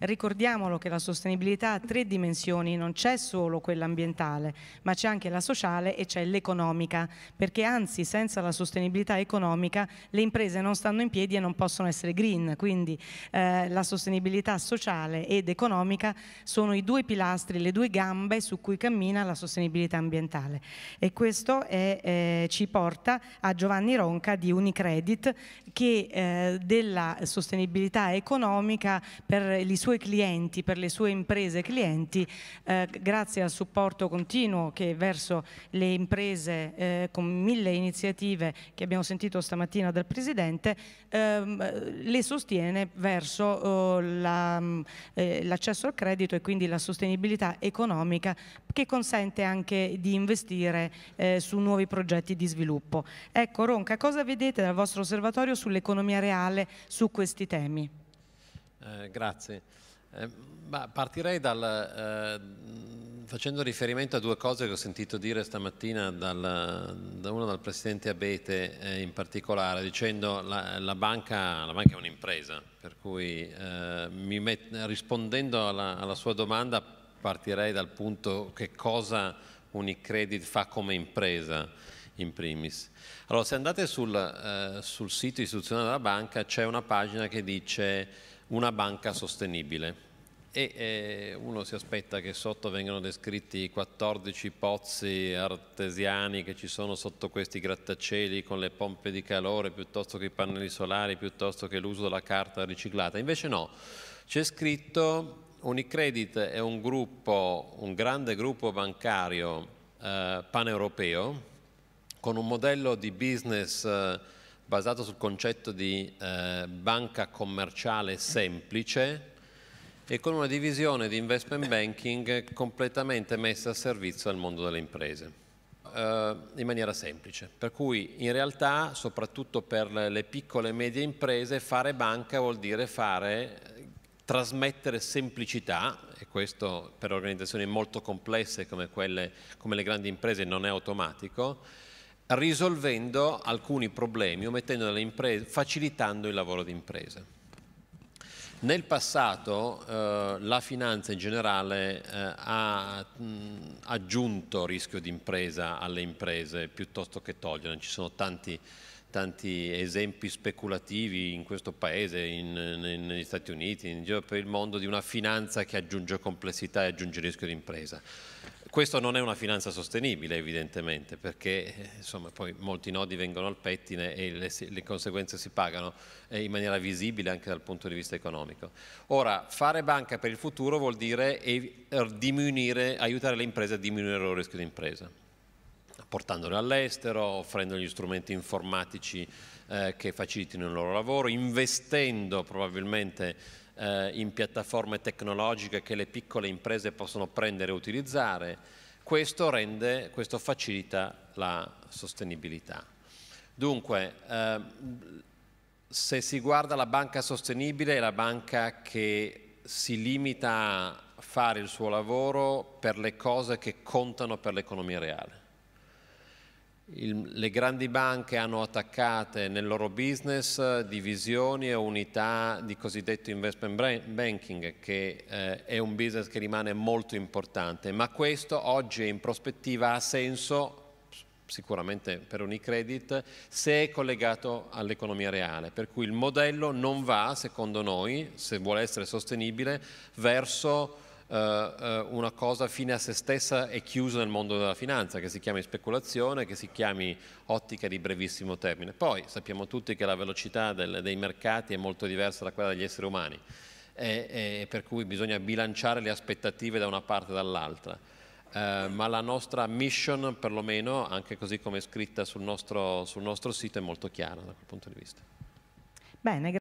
Ricordiamolo che la sostenibilità ha tre dimensioni, non c'è solo quella ambientale, ma c'è anche la sociale e c'è l'economica, perché anzi senza la sostenibilità economica le imprese non stanno in piedi e non possono essere green, quindi eh, la sostenibilità sociale ed economica sono i due pilastri, le due gambe su cui cammina la sostenibilità ambientale e questo è, eh, ci porta a Giovanni Ronca di Unicredit che eh, della sostenibilità economica per il i suoi clienti, per le sue imprese clienti, eh, grazie al supporto continuo che verso le imprese eh, con mille iniziative che abbiamo sentito stamattina dal Presidente, ehm, le sostiene verso oh, eh, l'accesso la, al credito e quindi la sostenibilità economica che consente anche di investire eh, su nuovi progetti di sviluppo. Ecco Ronca, cosa vedete dal vostro osservatorio sull'economia reale su questi temi? Eh, grazie. Eh, partirei dal, eh, facendo riferimento a due cose che ho sentito dire stamattina dal, da uno dal Presidente Abete eh, in particolare, dicendo la, la, banca, la banca, è un'impresa, per cui eh, met, rispondendo alla, alla sua domanda partirei dal punto che cosa Unicredit fa come impresa in primis. Allora, se andate sul, eh, sul, sito istituzionale della banca c'è una pagina che dice una banca sostenibile. E eh, uno si aspetta che sotto vengano descritti i 14 pozzi artesiani che ci sono sotto questi grattacieli con le pompe di calore piuttosto che i pannelli solari, piuttosto che l'uso della carta riciclata. Invece no, c'è scritto Unicredit è un gruppo, un grande gruppo bancario eh, paneuropeo con un modello di business eh, basato sul concetto di eh, banca commerciale semplice e con una divisione di investment banking completamente messa a servizio al mondo delle imprese eh, in maniera semplice. Per cui in realtà, soprattutto per le piccole e medie imprese, fare banca vuol dire fare trasmettere semplicità, e questo per organizzazioni molto complesse come, quelle, come le grandi imprese non è automatico, risolvendo alcuni problemi o imprese, facilitando il lavoro di imprese. Nel passato eh, la finanza in generale eh, ha mh, aggiunto rischio di impresa alle imprese piuttosto che togliere, ci sono tanti, tanti, esempi speculativi in questo paese, in, in, negli Stati Uniti, in giro per il mondo di una finanza che aggiunge complessità e aggiunge rischio di impresa. Questo non è una finanza sostenibile evidentemente perché eh, insomma, poi molti nodi vengono al pettine e le, le conseguenze si pagano eh, in maniera visibile anche dal punto di vista economico. Ora, fare banca per il futuro vuol dire er, diminuire, aiutare le imprese a diminuire il loro rischio di impresa, portandole all'estero, offrendo gli strumenti informatici eh, che facilitino il loro lavoro, investendo probabilmente eh, in piattaforme tecnologiche che le piccole imprese possono prendere e utilizzare, questo, rende, questo facilita la sostenibilità. Dunque, eh, se si guarda la banca sostenibile è la banca che si limita a fare il suo lavoro per le cose che contano per l'economia reale il, le grandi banche hanno attaccate nel loro business eh, divisioni e unità di cosiddetto investment banking, che eh, è un business che rimane molto importante, ma questo oggi in prospettiva ha senso sicuramente per Unicredit, se è collegato all'economia reale. Per cui il modello non va, secondo noi, se vuole essere sostenibile, verso eh, eh, una cosa fine a se stessa e chiusa nel mondo della finanza, che si chiami speculazione, che si chiami ottica di brevissimo termine. Poi sappiamo tutti che la velocità del, dei mercati è molto diversa da quella degli esseri umani, e, e per cui bisogna bilanciare le aspettative da una parte e dall'altra. Eh, ma la nostra mission, perlomeno, anche così come è scritta sul nostro, sul nostro sito, è molto chiara da quel punto di vista. Bene,